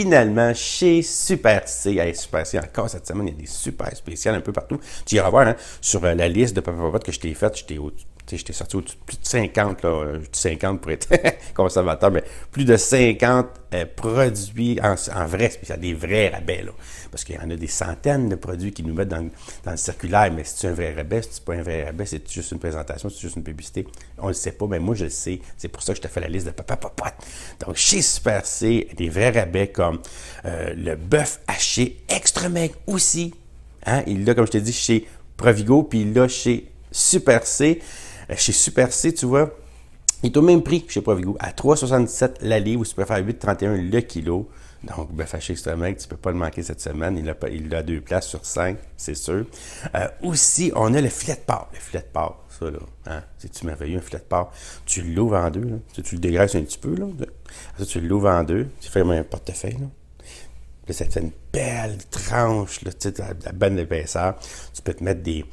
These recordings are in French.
Finalement, chez Super C, Super C, encore cette semaine, il y a des super spéciales un peu partout. Tu iras voir hein, sur euh, la liste de Papa que je t'ai faite, Je t'ai sorti au plus de 50, de 50 pour être conservateur, mais plus de 50 euh, produits en, vrai, il des vrais rabais, parce qu'il y en a des centaines de produits qui nous mettent dans, le circulaire, mais c'est un vrai rabais, c'est pas un vrai rabais, c'est juste une présentation, c'est juste une publicité, on le sait pas, mais moi je le sais, c'est pour ça que je te fais la liste de papa Donc chez Super C, des vrais rabais comme euh, le bœuf haché extra maigre aussi, hein, il l'a comme je t'ai dit, chez Provigo, puis il l'a chez Super C, euh, chez Super C, tu vois, il est au même prix chez Provigo, à 3,77 la ou si tu préfères 8,31 le kilo. Donc, ben, fâché mec, tu ne peux pas le manquer cette semaine. Il a, il a deux places sur cinq, c'est sûr. Euh, aussi, on a le filet de porc. Le filet de porc, ça, là. Hein? C'est-tu merveilleux, un filet de porc? Tu l'ouvres en deux, là. Tu, tu, le dégraisses un petit peu, là. tu l'ouvres en deux. Tu fais un portefeuille, là. Puis ça une belle tranche, là, tu sais, la bonne épaisseur. Tu peux te mettre des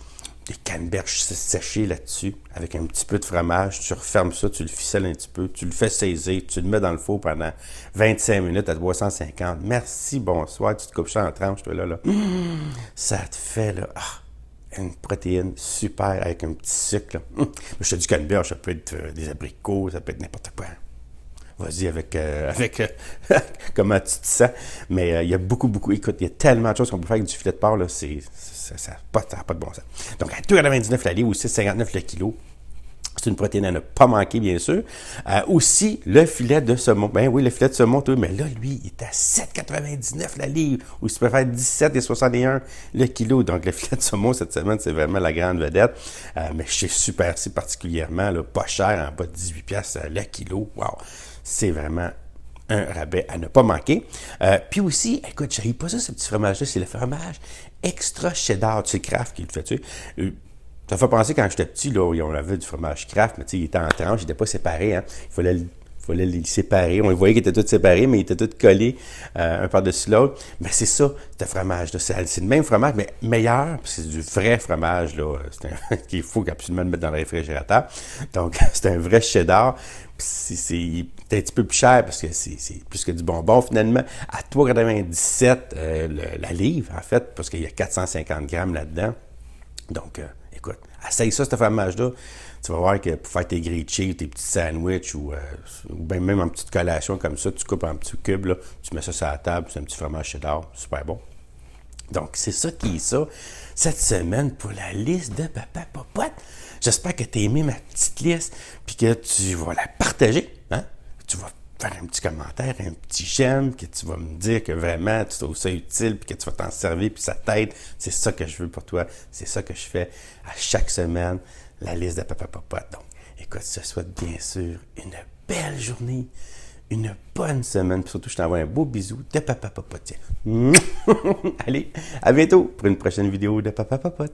des canneberges séchées là-dessus, avec un petit peu de fromage. Tu refermes ça, tu le ficelles un petit peu, tu le fais saisir, tu le mets dans le four pendant 25 minutes à 350. Merci, bonsoir. Tu te coupes ça en tranches, toi, là. là. Mmh. ça te fait, là, ah, une protéine super avec un petit sucre. Là. Mmh. Je te dis canneberge, ça peut être euh, des abricots, ça peut être n'importe quoi vas-y avec, euh, avec euh, comment tu te sens. Mais euh, il y a beaucoup, beaucoup, écoute, il y a tellement de choses qu'on peut faire avec du filet de porc, là, c'est, ça n'a pas, pas, de bon sens. Donc, à 2,99 la livre ou 6,59 le kilo, c'est une protéine à ne pas manquer, bien sûr. Euh, aussi, le filet de saumon. Ben oui, le filet de saumon, mais là, lui, il est à 7,99 la livre, ou si tu faire 17,61 le kilo. Donc, le filet de saumon, cette semaine, c'est vraiment la grande vedette. Euh, mais chez Super C particulièrement, pas cher, en bas de 18$ euh, le kilo. Wow! C'est vraiment un rabais à ne pas manquer. puis aussi, écoute, je pas ça, ce petit fromage-là, c'est le fromage extra cheddar, tu sais, Kraft qui le fait, tu sais. Ça fait penser quand j'étais petit, là, on avait du fromage craft, mais tu sais, il était en tranche, il n'était pas séparé. Hein. Il fallait, les séparer. On voyait qu'ils étaient tous séparés, mais ils étaient tous collés euh, un par-dessus l'autre. Mais c'est ça, ce fromage. C'est le même fromage, mais meilleur. C'est du vrai fromage là, qu'il faut absolument mettre dans le réfrigérateur. Donc, c'est un vrai cheddar. C'est un petit peu plus cher parce que c'est plus que du bonbon finalement. À 3,97 euh, la livre, en fait, parce qu'il y a 450 grammes là-dedans. Donc, euh, écoute, ça, ce fromage-là. Tu vas voir que pour faire tes grilled cheese, tes petits sandwichs ou, euh, ben même en petite collation comme ça, tu coupes un petit cube tu mets ça sur la table, c'est un petit fromage cheddar, super bon. Donc, c'est ça qui est ça cette semaine pour la liste de Papa Popote. J'espère que tu as aimé ma petite liste puis que tu vas la partager. Hein? Tu vas faire un petit commentaire, un petit j'aime, que tu vas me dire que vraiment tu trouves ça utile, puis que tu vas t'en servir, puis ça t'aide. C'est ça que je veux pour toi. C'est ça que je fais à chaque semaine, la liste de Papa Papa. Donc, écoute, je te souhaite bien sûr une belle journée, une bonne semaine, puis surtout, je t'envoie un beau bisou de Papa Papa. Allez, à bientôt pour une prochaine vidéo de Papa Papa.